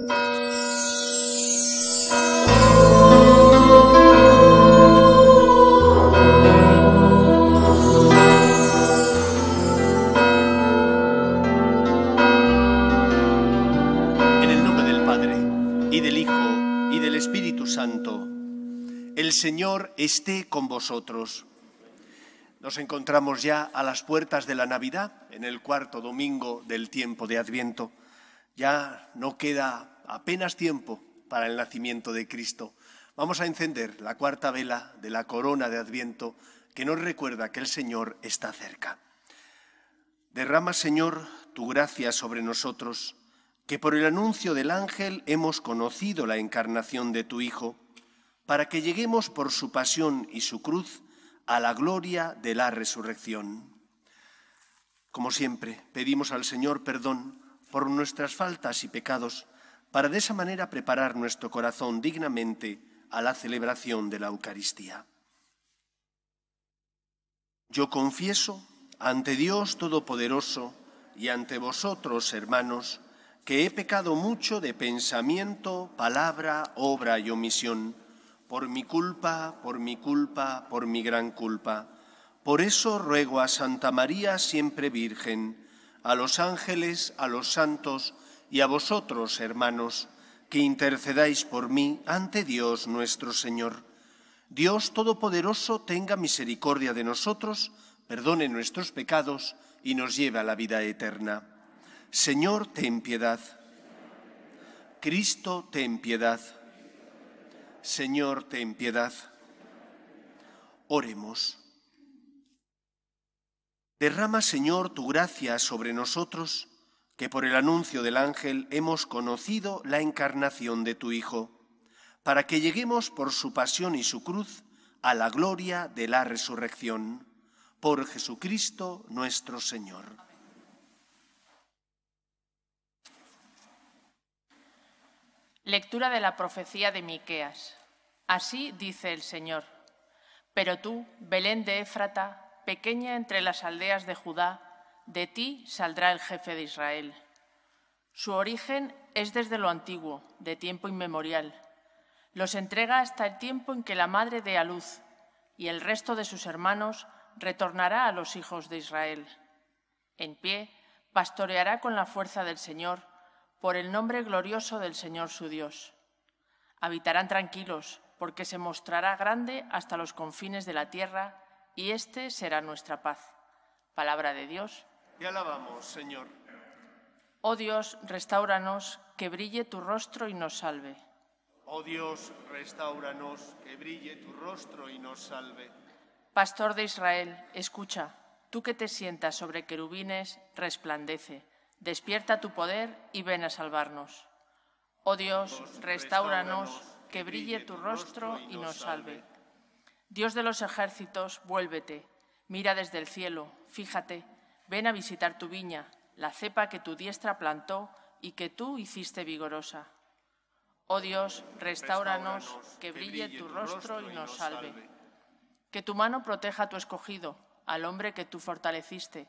En el nombre del del del Padre, y y Hijo, Espíritu Santo. El Señor esté con vosotros. Nos encontramos ya a las puertas de la Navidad, en el cuarto domingo del tiempo de Adviento. Ya no queda apenas tiempo para el nacimiento de Cristo. Vamos a encender la cuarta vela de la corona de Adviento que nos recuerda que el Señor está cerca. Derrama, Señor, tu gracia sobre nosotros, que por el anuncio del ángel hemos conocido la encarnación de tu Hijo, para que lleguemos por su pasión y su cruz a la gloria de la resurrección. Como siempre, pedimos al Señor perdón por nuestras faltas y pecados, para de esa manera preparar nuestro corazón dignamente a la celebración de la Eucaristía. Yo confieso ante Dios Todopoderoso y ante vosotros, hermanos, que he pecado mucho de pensamiento, palabra, obra y omisión, por mi culpa, por mi culpa, por mi gran culpa. Por eso ruego a Santa María, siempre Virgen, a los ángeles, a los santos y a vosotros, hermanos, que intercedáis por mí ante Dios nuestro Señor. Dios Todopoderoso tenga misericordia de nosotros, perdone nuestros pecados y nos lleve a la vida eterna. Señor, ten piedad. Cristo, ten piedad. Señor, ten piedad. Oremos. Derrama, Señor, tu gracia sobre nosotros, que por el anuncio del ángel hemos conocido la encarnación de tu Hijo, para que lleguemos por su pasión y su cruz a la gloria de la resurrección. Por Jesucristo nuestro Señor. Lectura de la profecía de Miqueas. Así dice el Señor: Pero tú, Belén de Éfrata, pequeña entre las aldeas de Judá, de ti saldrá el jefe de Israel. Su origen es desde lo antiguo, de tiempo inmemorial. Los entrega hasta el tiempo en que la madre dé a luz, y el resto de sus hermanos retornará a los hijos de Israel. En pie, pastoreará con la fuerza del Señor, por el nombre glorioso del Señor su Dios. Habitarán tranquilos, porque se mostrará grande hasta los confines de la tierra y este será nuestra paz. Palabra de Dios. Te alabamos, Señor. Oh Dios, restauranos, que brille tu rostro y nos salve. Oh Dios, restauranos, que brille tu rostro y nos salve. Pastor de Israel, escucha, tú que te sientas sobre querubines, resplandece, despierta tu poder y ven a salvarnos. Oh Dios, restauranos, que brille tu rostro y nos salve. Dios de los ejércitos, vuélvete, mira desde el cielo, fíjate, ven a visitar tu viña, la cepa que tu diestra plantó y que tú hiciste vigorosa. Oh Dios, restauranos, que brille tu rostro y nos salve. Que tu mano proteja a tu escogido, al hombre que tú fortaleciste.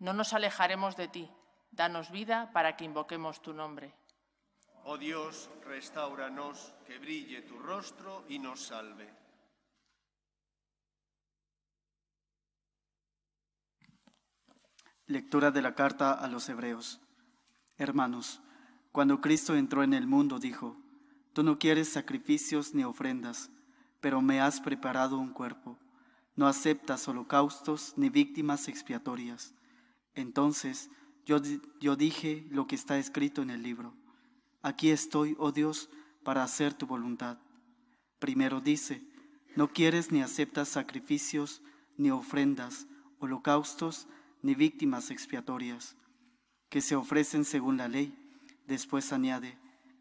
No nos alejaremos de ti. Danos vida para que invoquemos tu nombre. Oh Dios, restauranos, que brille tu rostro y nos salve. Lectura de la carta a los Hebreos. Hermanos, cuando Cristo entró en el mundo dijo, Tú no quieres sacrificios ni ofrendas, pero me has preparado un cuerpo. No aceptas holocaustos ni víctimas expiatorias. Entonces yo, yo dije lo que está escrito en el libro. Aquí estoy, oh Dios, para hacer tu voluntad. Primero dice, no quieres ni aceptas sacrificios ni ofrendas, holocaustos ni víctimas expiatorias que se ofrecen según la ley. Después añade,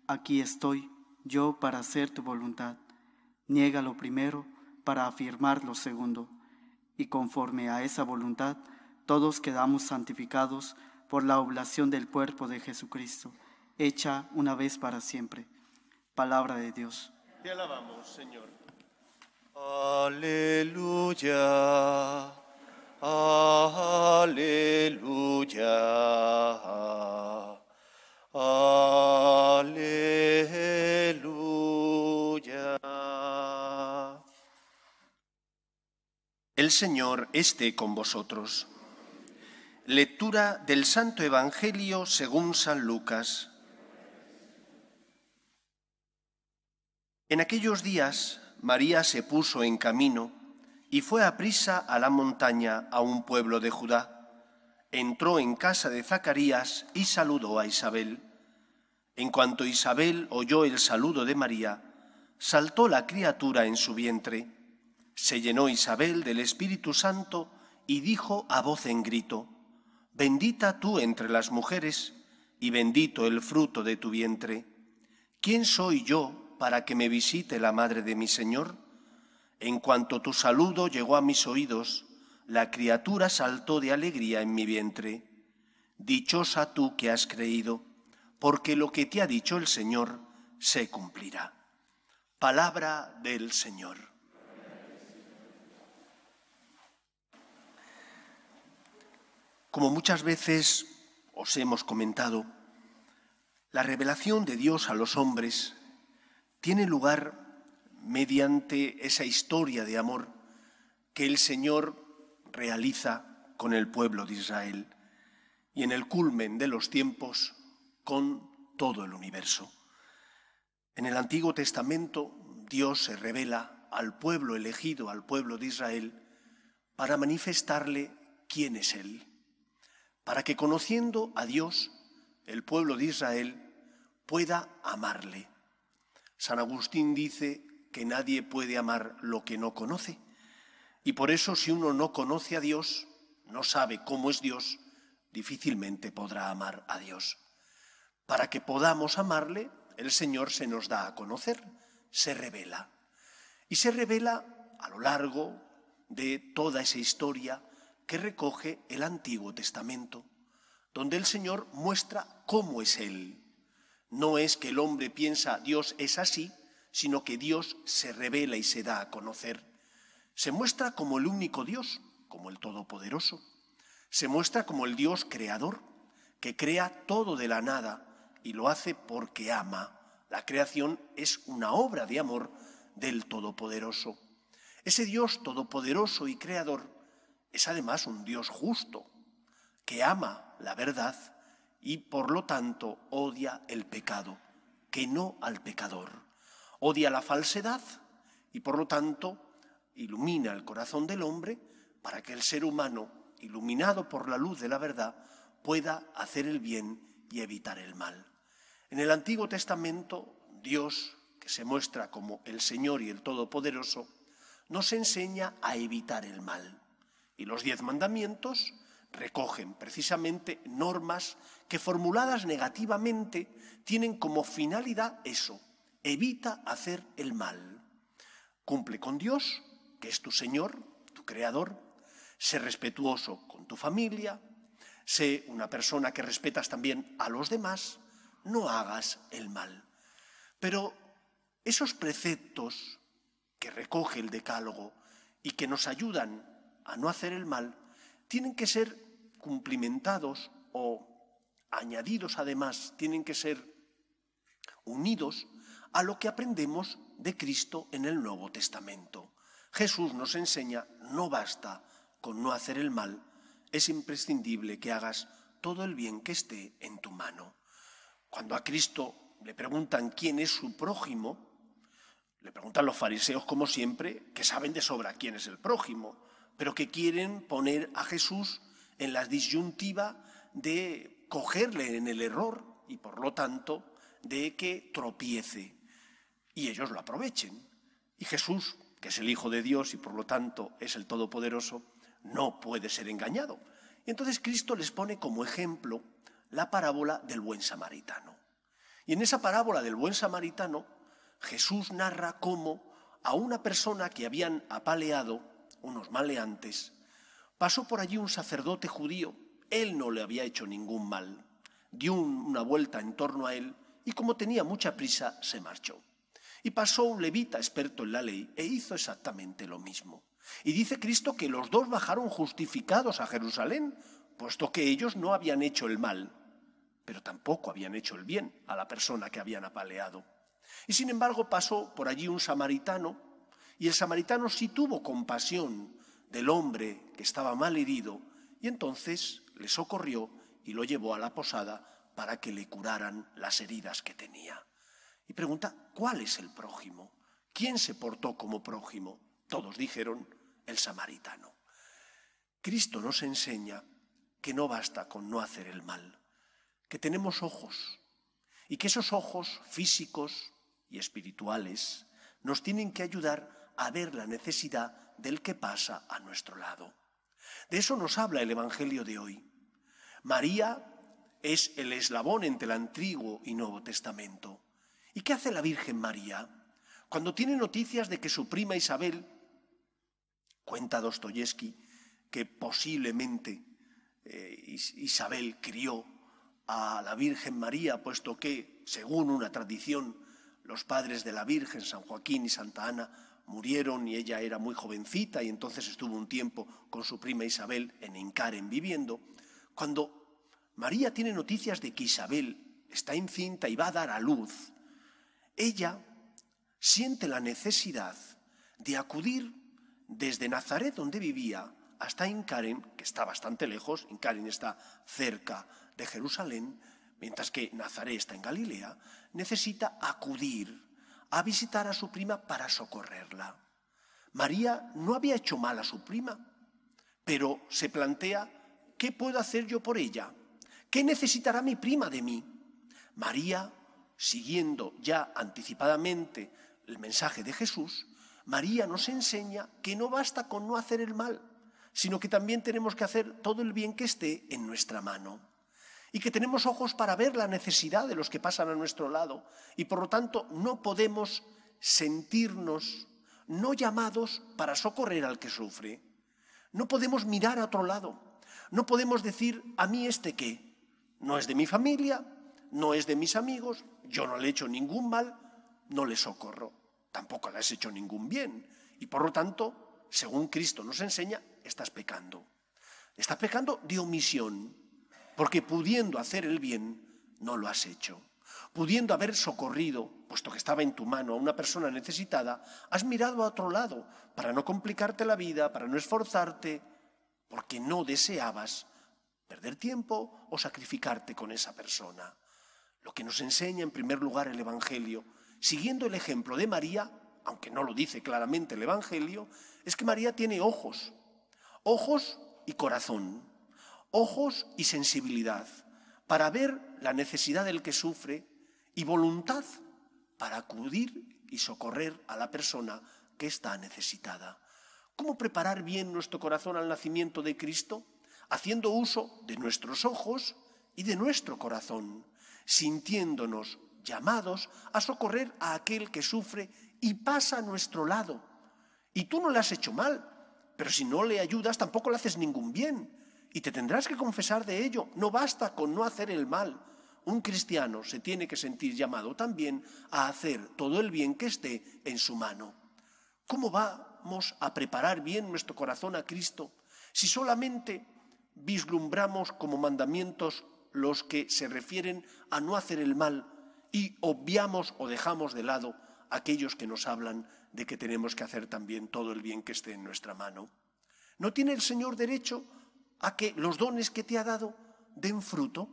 aquí estoy yo para hacer tu voluntad. Niega lo primero para afirmar lo segundo. Y conforme a esa voluntad, todos quedamos santificados por la oblación del cuerpo de Jesucristo, hecha una vez para siempre. Palabra de Dios. Te alabamos, Señor. Aleluya. Aleluya. Aleluya. El Señor esté con vosotros. Lectura del Santo Evangelio según San Lucas. En aquellos días María se puso en camino y fue a prisa a la montaña a un pueblo de Judá. Entró en casa de Zacarías y saludó a Isabel. En cuanto Isabel oyó el saludo de María, saltó la criatura en su vientre. Se llenó Isabel del Espíritu Santo y dijo a voz en grito, Bendita tú entre las mujeres, y bendito el fruto de tu vientre. ¿Quién soy yo para que me visite la madre de mi Señor? En cuanto tu saludo llegó a mis oídos, la criatura saltó de alegría en mi vientre. Dichosa tú que has creído, porque lo que te ha dicho el Señor se cumplirá. Palabra del Señor. Como muchas veces os hemos comentado, la revelación de Dios a los hombres tiene lugar mediante esa historia de amor que el Señor realiza con el pueblo de Israel y en el culmen de los tiempos con todo el universo. En el Antiguo Testamento Dios se revela al pueblo elegido, al pueblo de Israel, para manifestarle quién es Él, para que conociendo a Dios, el pueblo de Israel pueda amarle. San Agustín dice que nadie puede amar lo que no conoce. Y por eso si uno no conoce a Dios, no sabe cómo es Dios, difícilmente podrá amar a Dios. Para que podamos amarle, el Señor se nos da a conocer, se revela. Y se revela a lo largo de toda esa historia que recoge el Antiguo Testamento, donde el Señor muestra cómo es Él. No es que el hombre piensa Dios es así sino que Dios se revela y se da a conocer. Se muestra como el único Dios, como el Todopoderoso. Se muestra como el Dios creador, que crea todo de la nada y lo hace porque ama. La creación es una obra de amor del Todopoderoso. Ese Dios todopoderoso y creador es además un Dios justo, que ama la verdad y por lo tanto odia el pecado, que no al pecador odia la falsedad y por lo tanto ilumina el corazón del hombre para que el ser humano, iluminado por la luz de la verdad, pueda hacer el bien y evitar el mal. En el Antiguo Testamento, Dios, que se muestra como el Señor y el Todopoderoso, nos enseña a evitar el mal. Y los diez mandamientos recogen precisamente normas que formuladas negativamente tienen como finalidad eso, Evita hacer el mal. Cumple con Dios, que es tu Señor, tu Creador. Sé respetuoso con tu familia. Sé una persona que respetas también a los demás. No hagas el mal. Pero esos preceptos que recoge el decálogo y que nos ayudan a no hacer el mal, tienen que ser cumplimentados o añadidos además, tienen que ser unidos a lo que aprendemos de Cristo en el Nuevo Testamento. Jesús nos enseña, no basta con no hacer el mal, es imprescindible que hagas todo el bien que esté en tu mano. Cuando a Cristo le preguntan quién es su prójimo, le preguntan los fariseos, como siempre, que saben de sobra quién es el prójimo, pero que quieren poner a Jesús en la disyuntiva de cogerle en el error y por lo tanto de que tropiece y ellos lo aprovechen. Y Jesús, que es el Hijo de Dios y por lo tanto es el Todopoderoso, no puede ser engañado. Y entonces Cristo les pone como ejemplo la parábola del buen samaritano. Y en esa parábola del buen samaritano, Jesús narra cómo a una persona que habían apaleado, unos maleantes, pasó por allí un sacerdote judío. Él no le había hecho ningún mal. Dio una vuelta en torno a él y como tenía mucha prisa, se marchó. Y pasó un levita experto en la ley e hizo exactamente lo mismo. Y dice Cristo que los dos bajaron justificados a Jerusalén, puesto que ellos no habían hecho el mal, pero tampoco habían hecho el bien a la persona que habían apaleado. Y sin embargo pasó por allí un samaritano, y el samaritano sí tuvo compasión del hombre que estaba mal herido, y entonces le socorrió y lo llevó a la posada para que le curaran las heridas que tenía. Y pregunta, ¿cuál es el prójimo? ¿Quién se portó como prójimo? Todos dijeron, el samaritano. Cristo nos enseña que no basta con no hacer el mal, que tenemos ojos y que esos ojos físicos y espirituales nos tienen que ayudar a ver la necesidad del que pasa a nuestro lado. De eso nos habla el Evangelio de hoy. María es el eslabón entre el Antiguo y Nuevo Testamento. ¿Y qué hace la Virgen María? Cuando tiene noticias de que su prima Isabel, cuenta Dostoyevsky, que posiblemente eh, Isabel crió a la Virgen María, puesto que, según una tradición, los padres de la Virgen, San Joaquín y Santa Ana, murieron y ella era muy jovencita y entonces estuvo un tiempo con su prima Isabel en Encaren viviendo. Cuando María tiene noticias de que Isabel está encinta y va a dar a luz, ella siente la necesidad de acudir desde Nazaret, donde vivía, hasta Incaren, que está bastante lejos, Incaren está cerca de Jerusalén, mientras que Nazaret está en Galilea, necesita acudir a visitar a su prima para socorrerla. María no había hecho mal a su prima, pero se plantea, ¿qué puedo hacer yo por ella? ¿Qué necesitará mi prima de mí? María siguiendo ya anticipadamente el mensaje de Jesús, María nos enseña que no basta con no hacer el mal, sino que también tenemos que hacer todo el bien que esté en nuestra mano. Y que tenemos ojos para ver la necesidad de los que pasan a nuestro lado. Y por lo tanto no podemos sentirnos no llamados para socorrer al que sufre. No podemos mirar a otro lado. No podemos decir, a mí este qué. No es de mi familia, no es de mis amigos, yo no le he hecho ningún mal, no le socorro, tampoco le has hecho ningún bien. Y por lo tanto, según Cristo nos enseña, estás pecando. Estás pecando de omisión, porque pudiendo hacer el bien, no lo has hecho. Pudiendo haber socorrido, puesto que estaba en tu mano a una persona necesitada, has mirado a otro lado para no complicarte la vida, para no esforzarte, porque no deseabas perder tiempo o sacrificarte con esa persona. Lo que nos enseña en primer lugar el Evangelio, siguiendo el ejemplo de María, aunque no lo dice claramente el Evangelio, es que María tiene ojos, ojos y corazón, ojos y sensibilidad para ver la necesidad del que sufre y voluntad para acudir y socorrer a la persona que está necesitada. ¿Cómo preparar bien nuestro corazón al nacimiento de Cristo? Haciendo uso de nuestros ojos y de nuestro corazón sintiéndonos llamados a socorrer a aquel que sufre y pasa a nuestro lado. Y tú no le has hecho mal, pero si no le ayudas tampoco le haces ningún bien. Y te tendrás que confesar de ello. No basta con no hacer el mal. Un cristiano se tiene que sentir llamado también a hacer todo el bien que esté en su mano. ¿Cómo vamos a preparar bien nuestro corazón a Cristo si solamente vislumbramos como mandamientos los que se refieren a no hacer el mal y obviamos o dejamos de lado aquellos que nos hablan de que tenemos que hacer también todo el bien que esté en nuestra mano. ¿No tiene el Señor derecho a que los dones que te ha dado den fruto?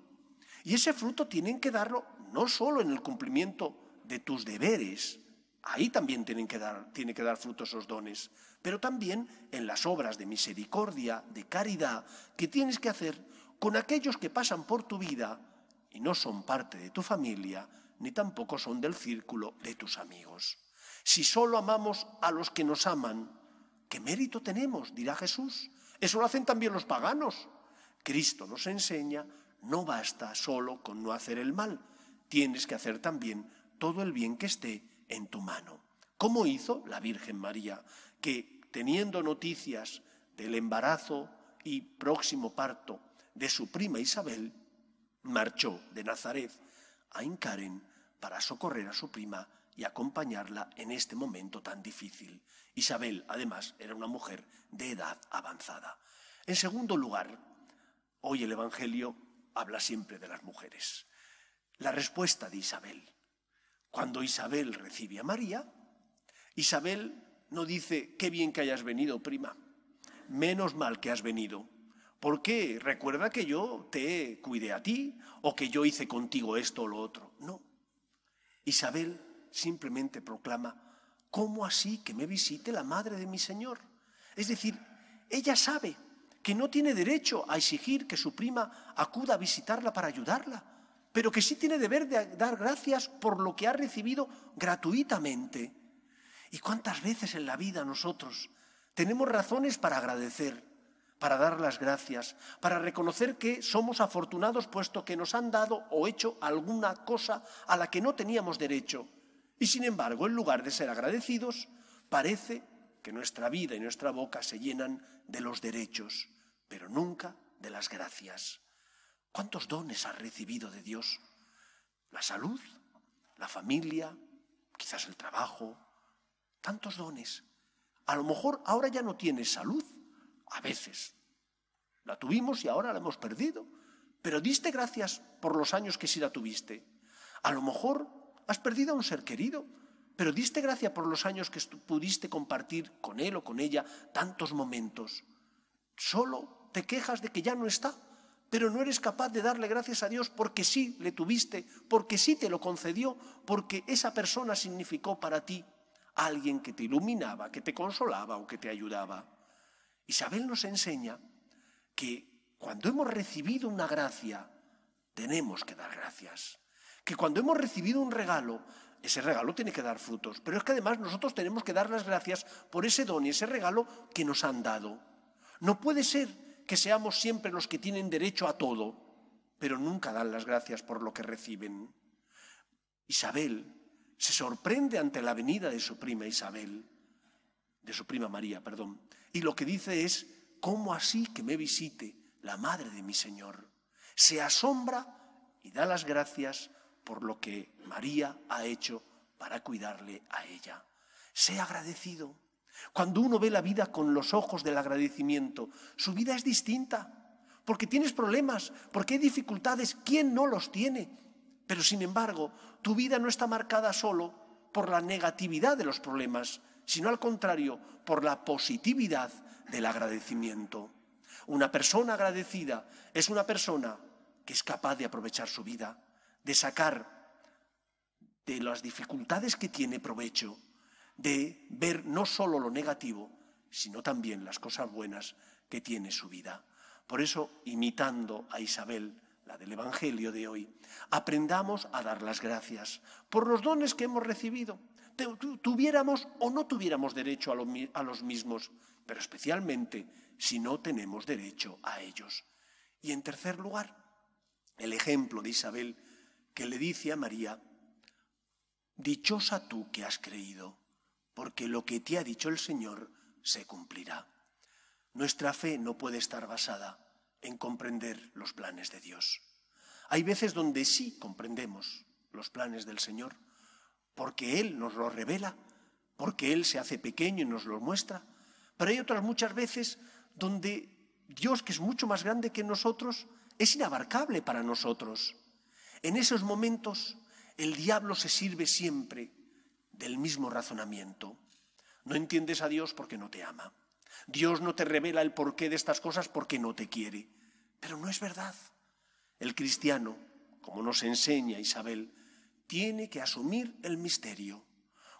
Y ese fruto tienen que darlo no solo en el cumplimiento de tus deberes, ahí también tienen que dar, tiene que dar fruto esos dones, pero también en las obras de misericordia, de caridad que tienes que hacer con aquellos que pasan por tu vida y no son parte de tu familia, ni tampoco son del círculo de tus amigos. Si solo amamos a los que nos aman, ¿qué mérito tenemos? dirá Jesús. Eso lo hacen también los paganos. Cristo nos enseña, no basta solo con no hacer el mal, tienes que hacer también todo el bien que esté en tu mano. ¿Cómo hizo la Virgen María, que teniendo noticias del embarazo y próximo parto de su prima Isabel, marchó de Nazaret a Incaren para socorrer a su prima y acompañarla en este momento tan difícil. Isabel, además, era una mujer de edad avanzada. En segundo lugar, hoy el Evangelio habla siempre de las mujeres. La respuesta de Isabel. Cuando Isabel recibe a María, Isabel no dice, qué bien que hayas venido, prima, menos mal que has venido, qué? recuerda que yo te cuidé a ti o que yo hice contigo esto o lo otro. No. Isabel simplemente proclama, ¿cómo así que me visite la madre de mi Señor? Es decir, ella sabe que no tiene derecho a exigir que su prima acuda a visitarla para ayudarla, pero que sí tiene deber de dar gracias por lo que ha recibido gratuitamente. ¿Y cuántas veces en la vida nosotros tenemos razones para agradecer? para dar las gracias, para reconocer que somos afortunados puesto que nos han dado o hecho alguna cosa a la que no teníamos derecho. Y sin embargo, en lugar de ser agradecidos, parece que nuestra vida y nuestra boca se llenan de los derechos, pero nunca de las gracias. ¿Cuántos dones has recibido de Dios? La salud, la familia, quizás el trabajo, tantos dones. A lo mejor ahora ya no tienes salud, a veces. La tuvimos y ahora la hemos perdido. Pero diste gracias por los años que sí la tuviste. A lo mejor has perdido a un ser querido, pero diste gracias por los años que pudiste compartir con él o con ella tantos momentos. Solo te quejas de que ya no está, pero no eres capaz de darle gracias a Dios porque sí le tuviste, porque sí te lo concedió, porque esa persona significó para ti alguien que te iluminaba, que te consolaba o que te ayudaba. Isabel nos enseña que cuando hemos recibido una gracia, tenemos que dar gracias. Que cuando hemos recibido un regalo, ese regalo tiene que dar frutos. Pero es que además nosotros tenemos que dar las gracias por ese don y ese regalo que nos han dado. No puede ser que seamos siempre los que tienen derecho a todo, pero nunca dan las gracias por lo que reciben. Isabel se sorprende ante la venida de su prima Isabel, de su prima María, perdón, y lo que dice es, ¿cómo así que me visite la madre de mi Señor? Se asombra y da las gracias por lo que María ha hecho para cuidarle a ella. Sé agradecido. Cuando uno ve la vida con los ojos del agradecimiento, su vida es distinta, porque tienes problemas, porque hay dificultades, ¿quién no los tiene? Pero sin embargo, tu vida no está marcada solo por la negatividad de los problemas, sino al contrario, por la positividad del agradecimiento. Una persona agradecida es una persona que es capaz de aprovechar su vida, de sacar de las dificultades que tiene provecho, de ver no solo lo negativo, sino también las cosas buenas que tiene su vida. Por eso, imitando a Isabel, la del Evangelio de hoy, aprendamos a dar las gracias por los dones que hemos recibido, tuviéramos o no tuviéramos derecho a, los mismos, pero especialmente si no tenemos derecho a ellos. Y en tercer lugar, el ejemplo de Isabel que le dice a María, Dichosa tú que has creído, porque lo que te ha dicho el Señor se cumplirá. Nuestra fe no puede estar basada en comprender los planes de Dios. Hay veces donde sí comprendemos los planes del Señor, porque Él nos lo revela, porque Él se hace pequeño y nos lo muestra. Pero hay otras muchas veces donde Dios, que es mucho más grande que nosotros, es inabarcable para nosotros. En esos momentos el diablo se sirve siempre del mismo razonamiento. No entiendes a Dios porque no te ama. Dios no te revela el porqué de estas cosas porque no te quiere. Pero no es verdad. El cristiano, como nos enseña Isabel, tiene que asumir el misterio.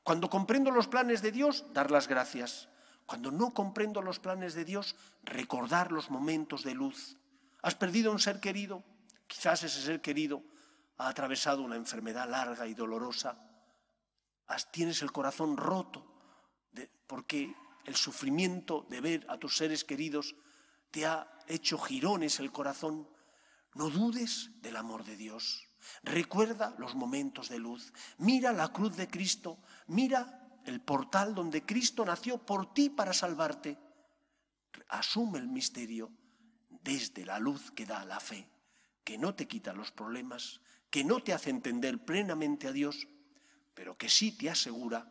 Cuando comprendo los planes de Dios, dar las gracias. Cuando no comprendo los planes de Dios, recordar los momentos de luz. Has perdido un ser querido, quizás ese ser querido ha atravesado una enfermedad larga y dolorosa. Has, tienes el corazón roto porque el sufrimiento de ver a tus seres queridos te ha hecho jirones el corazón. No dudes del amor de Dios. Recuerda los momentos de luz. Mira la cruz de Cristo. Mira el portal donde Cristo nació por ti para salvarte. Asume el misterio desde la luz que da la fe, que no te quita los problemas, que no te hace entender plenamente a Dios, pero que sí te asegura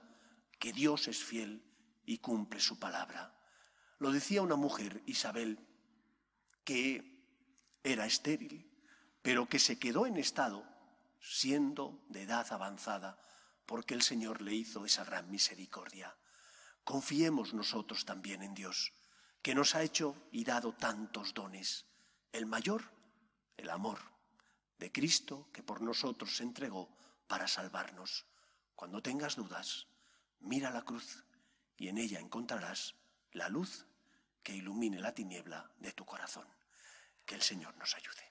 que Dios es fiel y cumple su palabra. Lo decía una mujer, Isabel, que era estéril pero que se quedó en estado siendo de edad avanzada, porque el Señor le hizo esa gran misericordia. Confiemos nosotros también en Dios, que nos ha hecho y dado tantos dones. El mayor, el amor de Cristo, que por nosotros se entregó para salvarnos. Cuando tengas dudas, mira la cruz y en ella encontrarás la luz que ilumine la tiniebla de tu corazón. Que el Señor nos ayude.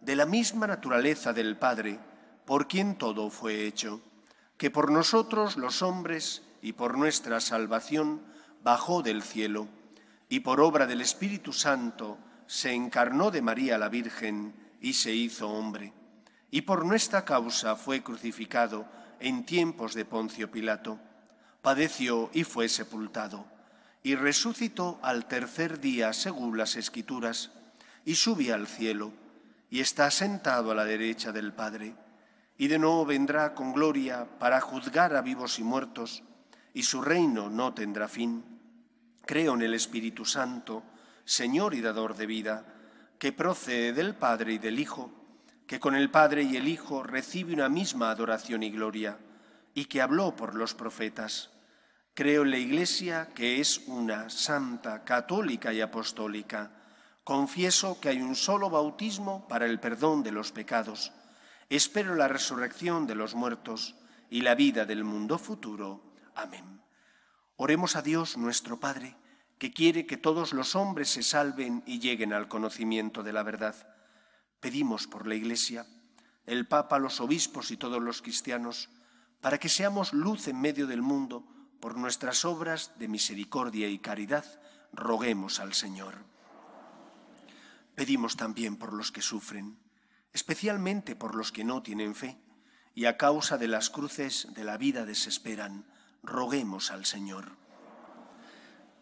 de la misma naturaleza del Padre, por quien todo fue hecho, que por nosotros los hombres y por nuestra salvación bajó del cielo, y por obra del Espíritu Santo se encarnó de María la Virgen y se hizo hombre, y por nuestra causa fue crucificado en tiempos de Poncio Pilato, padeció y fue sepultado, y resucitó al tercer día según las Escrituras, y subió al cielo, y está sentado a la derecha del Padre, y de nuevo vendrá con gloria para juzgar a vivos y muertos, y su reino no tendrá fin. Creo en el Espíritu Santo, Señor y dador de vida, que procede del Padre y del Hijo, que con el Padre y el Hijo recibe una misma adoración y gloria, y que habló por los profetas. Creo en la Iglesia, que es una santa, católica y apostólica Confieso que hay un solo bautismo para el perdón de los pecados. Espero la resurrección de los muertos y la vida del mundo futuro. Amén. Oremos a Dios nuestro Padre, que quiere que todos los hombres se salven y lleguen al conocimiento de la verdad. Pedimos por la Iglesia, el Papa, los obispos y todos los cristianos, para que seamos luz en medio del mundo por nuestras obras de misericordia y caridad. Roguemos al Señor. Pedimos también por los que sufren, especialmente por los que no tienen fe, y a causa de las cruces de la vida desesperan, roguemos al Señor.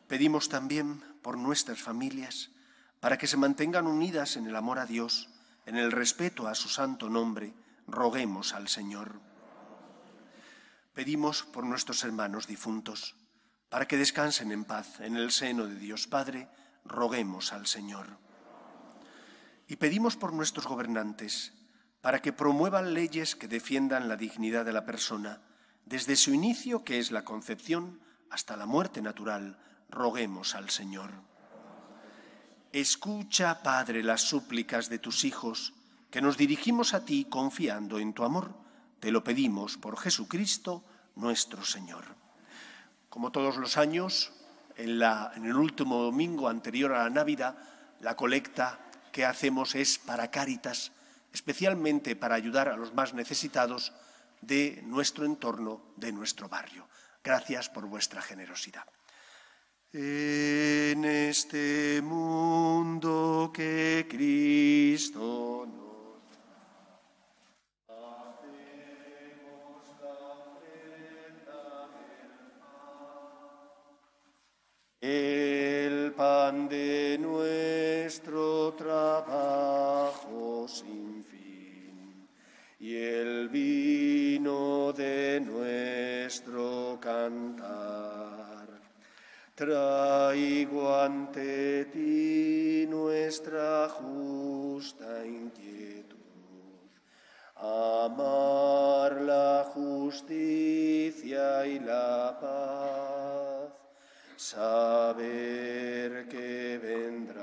Pedimos también por nuestras familias, para que se mantengan unidas en el amor a Dios, en el respeto a su santo nombre, roguemos al Señor. Pedimos por nuestros hermanos difuntos, para que descansen en paz en el seno de Dios Padre, roguemos al Señor y pedimos por nuestros gobernantes para que promuevan leyes que defiendan la dignidad de la persona desde su inicio, que es la concepción, hasta la muerte natural. Roguemos al Señor. Escucha, Padre, las súplicas de tus hijos, que nos dirigimos a ti confiando en tu amor. Te lo pedimos por Jesucristo, nuestro Señor. Como todos los años, en, la, en el último domingo anterior a la Navidad, la colecta que hacemos es para Cáritas, especialmente para ayudar a los más necesitados de nuestro entorno, de nuestro barrio. Gracias por vuestra generosidad. En este mundo que Cristo nos El pan de sin fin. Y el vino de nuestro cantar. Traigo ante ti nuestra justa inquietud. Amar la justicia y la paz. Saber que vendrá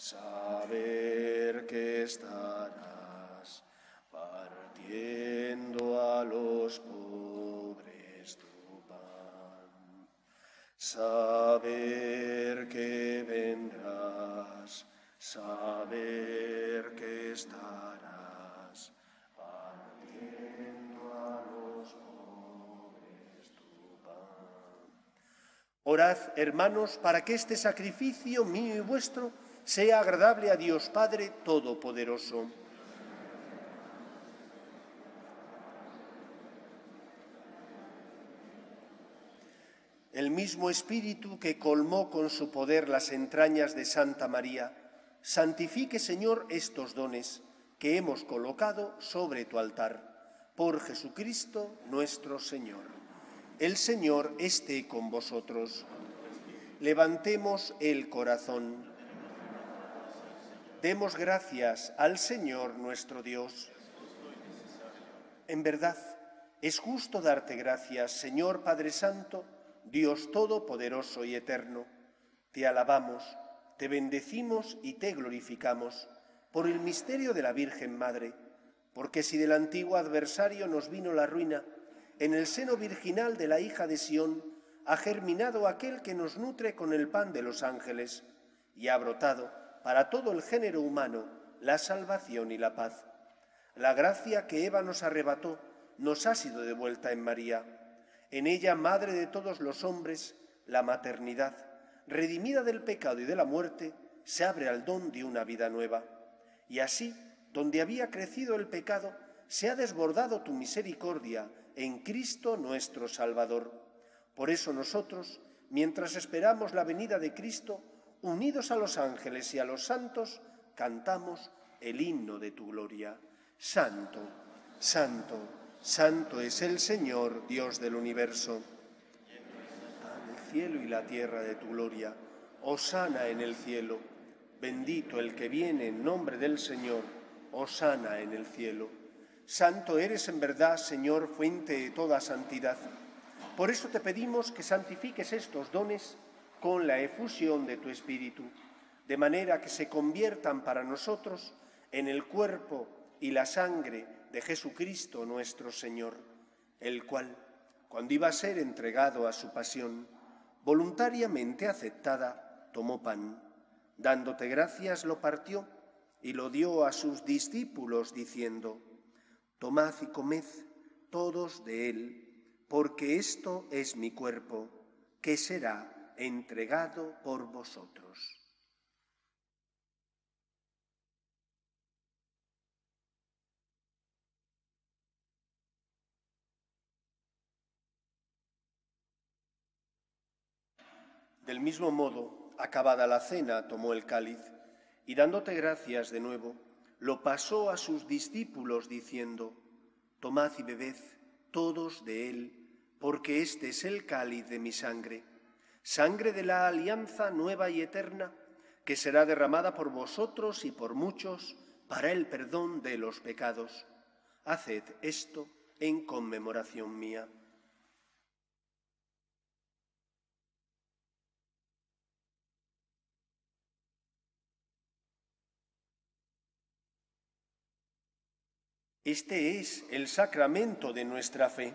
saber que estarás partiendo a los pobres tu pan, saber que vendrás, saber que estarás partiendo a los pobres tu pan. Orad, hermanos, para que este sacrificio mío y vuestro sea agradable a Dios Padre Todopoderoso. El mismo Espíritu que colmó con su poder las entrañas de Santa María, santifique, Señor, estos dones que hemos colocado sobre tu altar. Por Jesucristo nuestro Señor. El Señor esté con vosotros. Levantemos el corazón. Demos gracias al Señor nuestro Dios. En verdad, es justo darte gracias, Señor Padre Santo, Dios Todopoderoso y Eterno. Te alabamos, te bendecimos y te glorificamos por el misterio de la Virgen Madre, porque si del antiguo adversario nos vino la ruina, en el seno virginal de la hija de Sión ha germinado aquel que nos nutre con el pan de los ángeles y ha brotado para todo el género humano la salvación y la paz. La gracia que Eva nos arrebató nos ha sido devuelta en María. En ella, madre de todos los hombres, la maternidad, redimida del pecado y de la muerte, se abre al don de una vida nueva. Y así, donde había crecido el pecado, se ha desbordado tu misericordia en Cristo nuestro Salvador. Por eso nosotros, mientras esperamos la venida de Cristo, unidos a los ángeles y a los santos, cantamos el himno de tu gloria. Santo, santo, santo es el Señor, Dios del universo. el cielo y la tierra de tu gloria, osana en el cielo. Bendito el que viene en nombre del Señor, osana en el cielo. Santo eres en verdad, Señor, fuente de toda santidad. Por eso te pedimos que santifiques estos dones con la efusión de tu Espíritu, de manera que se conviertan para nosotros en el cuerpo y la sangre de Jesucristo nuestro Señor, el cual, cuando iba a ser entregado a su pasión, voluntariamente aceptada, tomó pan, dándote gracias lo partió y lo dio a sus discípulos diciendo, Tomad y comed todos de él, porque esto es mi cuerpo, que será entregado por vosotros. Del mismo modo, acabada la cena, tomó el cáliz y dándote gracias de nuevo, lo pasó a sus discípulos diciendo, Tomad y bebed todos de él, porque este es el cáliz de mi sangre sangre de la alianza nueva y eterna, que será derramada por vosotros y por muchos para el perdón de los pecados. Haced esto en conmemoración mía. Este es el sacramento de nuestra fe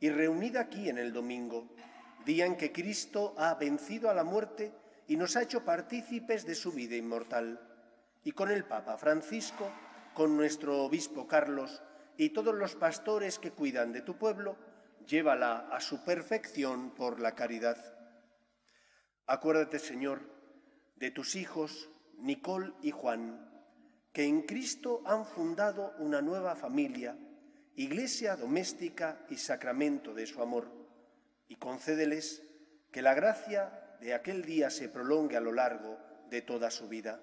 y reunida aquí en el domingo, día en que Cristo ha vencido a la muerte y nos ha hecho partícipes de su vida inmortal, y con el Papa Francisco, con nuestro obispo Carlos y todos los pastores que cuidan de tu pueblo, llévala a su perfección por la caridad. Acuérdate, Señor, de tus hijos, Nicol y Juan, que en Cristo han fundado una nueva familia, iglesia doméstica y sacramento de su amor, y concédeles que la gracia de aquel día se prolongue a lo largo de toda su vida.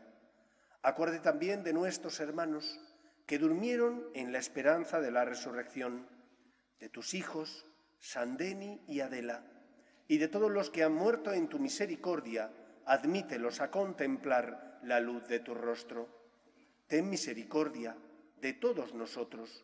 Acuerde también de nuestros hermanos que durmieron en la esperanza de la resurrección, de tus hijos, Sandeni y Adela, y de todos los que han muerto en tu misericordia, admítelos a contemplar la luz de tu rostro. Ten misericordia de todos nosotros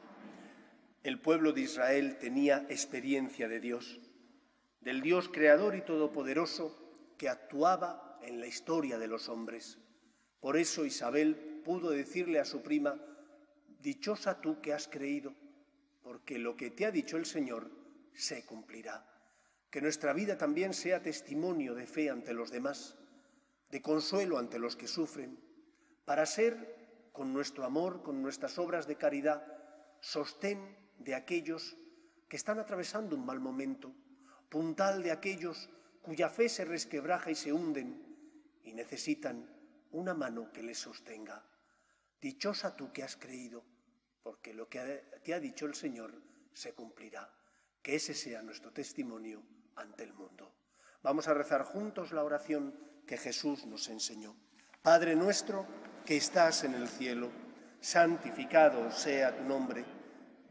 El pueblo de Israel tenía experiencia de Dios, del Dios creador y todopoderoso que actuaba en la historia de los hombres. Por eso Isabel pudo decirle a su prima, Dichosa tú que has creído, porque lo que te ha dicho el Señor se cumplirá. Que nuestra vida también sea testimonio de fe ante los demás, de consuelo ante los que sufren, para ser, con nuestro amor, con nuestras obras de caridad, sostén de aquellos que están atravesando un mal momento, puntal de aquellos cuya fe se resquebraja y se hunden y necesitan una mano que les sostenga. Dichosa tú que has creído, porque lo que te ha dicho el Señor se cumplirá. Que ese sea nuestro testimonio ante el mundo. Vamos a rezar juntos la oración que Jesús nos enseñó. Padre nuestro que estás en el cielo, santificado sea tu nombre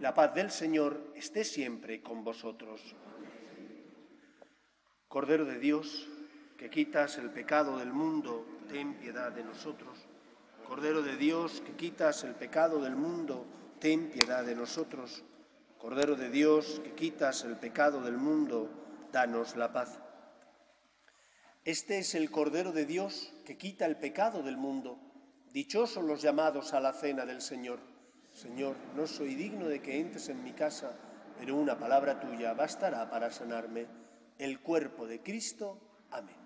la paz del Señor esté siempre con vosotros. Cordero de Dios, que quitas el pecado del mundo, ten piedad de nosotros. Cordero de Dios, que quitas el pecado del mundo, ten piedad de nosotros. Cordero de Dios, que quitas el pecado del mundo, danos la paz. Este es el Cordero de Dios que quita el pecado del mundo. Dichosos los llamados a la cena del Señor. Señor, no soy digno de que entres en mi casa, pero una palabra tuya bastará para sanarme. El cuerpo de Cristo. Amén.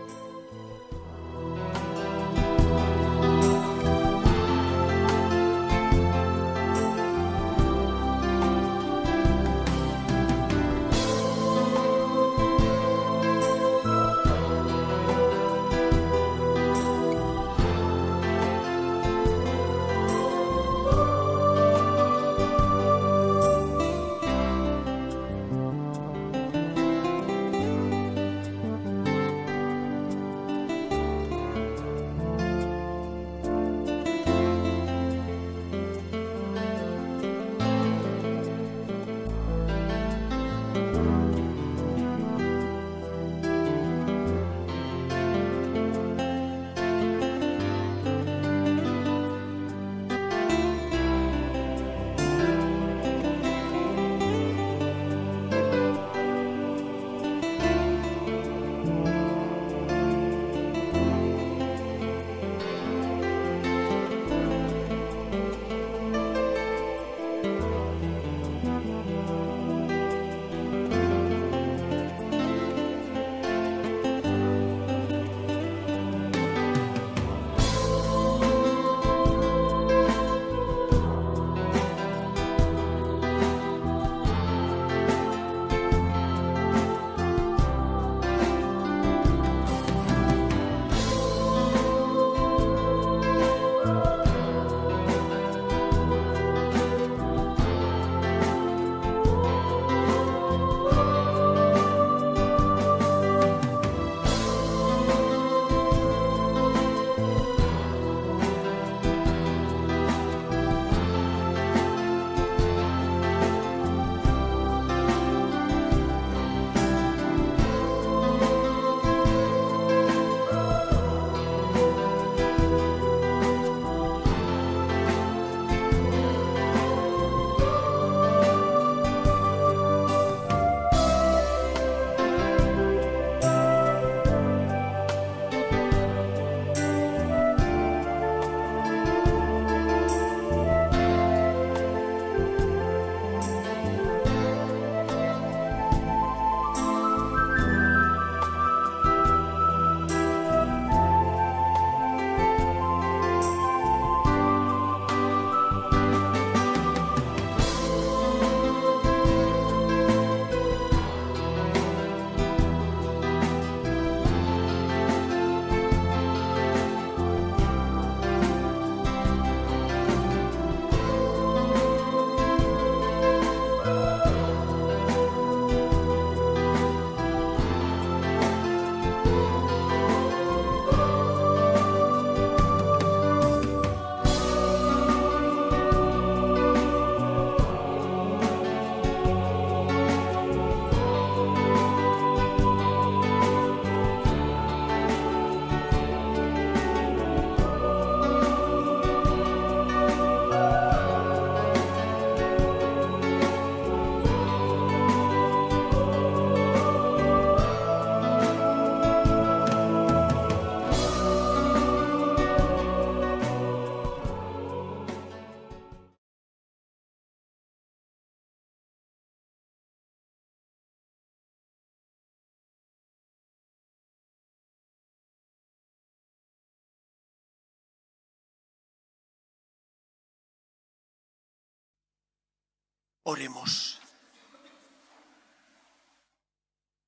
Oremos.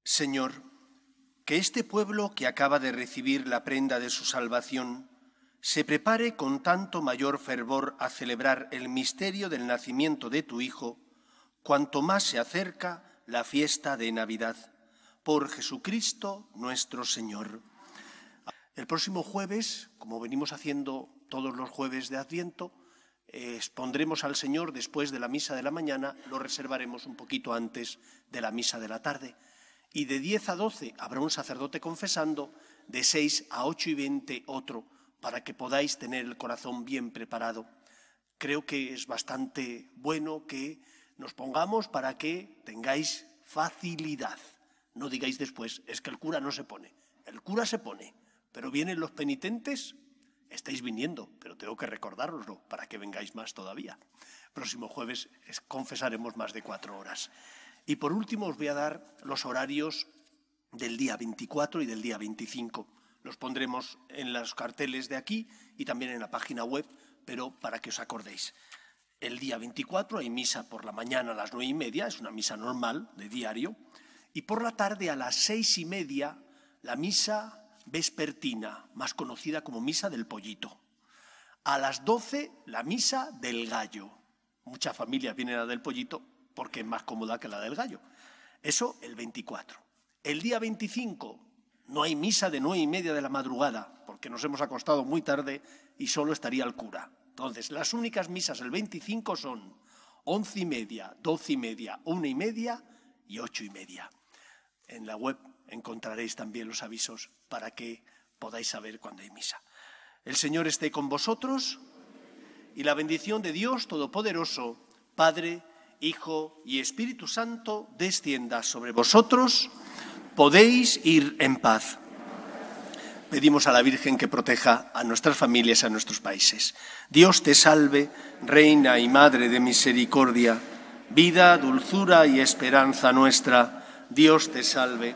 Señor, que este pueblo que acaba de recibir la prenda de su salvación se prepare con tanto mayor fervor a celebrar el misterio del nacimiento de tu Hijo, cuanto más se acerca la fiesta de Navidad. Por Jesucristo nuestro Señor. El próximo jueves, como venimos haciendo todos los jueves de Adviento, expondremos al Señor después de la misa de la mañana, lo reservaremos un poquito antes de la misa de la tarde. Y de 10 a 12 habrá un sacerdote confesando, de 6 a 8 y 20 otro, para que podáis tener el corazón bien preparado. Creo que es bastante bueno que nos pongamos para que tengáis facilidad. No digáis después, es que el cura no se pone. El cura se pone, pero vienen los penitentes estáis viniendo, pero tengo que recordároslo para que vengáis más todavía. Próximo jueves confesaremos más de cuatro horas. Y por último os voy a dar los horarios del día 24 y del día 25. Los pondremos en los carteles de aquí y también en la página web, pero para que os acordéis. El día 24 hay misa por la mañana a las nueve y media, es una misa normal de diario, y por la tarde a las seis y media la misa vespertina, más conocida como misa del pollito. A las 12, la misa del gallo. Muchas familias vienen a la del pollito porque es más cómoda que la del gallo. Eso el 24. El día 25 no hay misa de nueve y media de la madrugada porque nos hemos acostado muy tarde y solo estaría el cura. Entonces, las únicas misas el 25 son once y media, doce y media, una y media y ocho y media. En la web encontraréis también los avisos para que podáis saber cuándo hay misa. El Señor esté con vosotros y la bendición de Dios Todopoderoso, Padre, Hijo y Espíritu Santo, descienda sobre vosotros. Podéis ir en paz. Pedimos a la Virgen que proteja a nuestras familias, a nuestros países. Dios te salve, Reina y Madre de Misericordia, vida, dulzura y esperanza nuestra. Dios te salve.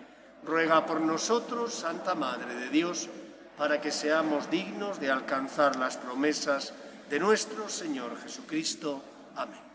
ruega por nosotros, Santa Madre de Dios, para que seamos dignos de alcanzar las promesas de nuestro Señor Jesucristo. Amén.